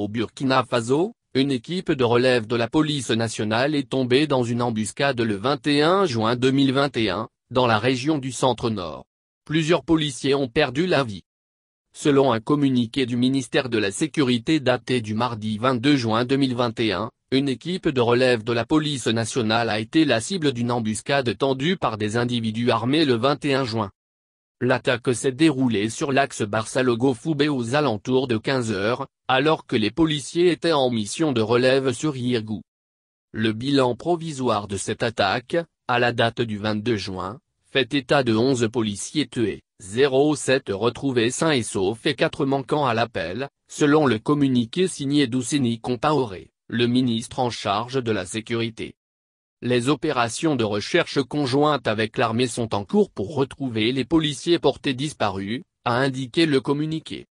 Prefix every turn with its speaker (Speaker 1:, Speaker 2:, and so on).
Speaker 1: Au Burkina Faso, une équipe de relève de la police nationale est tombée dans une embuscade le 21 juin 2021, dans la région du centre-nord. Plusieurs policiers ont perdu la vie. Selon un communiqué du ministère de la Sécurité daté du mardi 22 juin 2021, une équipe de relève de la police nationale a été la cible d'une embuscade tendue par des individus armés le 21 juin. L'attaque s'est déroulée sur l'axe barça foubé aux alentours de 15 heures, alors que les policiers étaient en mission de relève sur Yirgou. Le bilan provisoire de cette attaque, à la date du 22 juin, fait état de 11 policiers tués, 07 retrouvés sains et saufs et 4 manquants à l'appel, selon le communiqué signé d'Ouseni Compaoré, le ministre en charge de la sécurité. Les opérations de recherche conjointes avec l'armée sont en cours pour retrouver les policiers portés disparus, a indiqué le communiqué.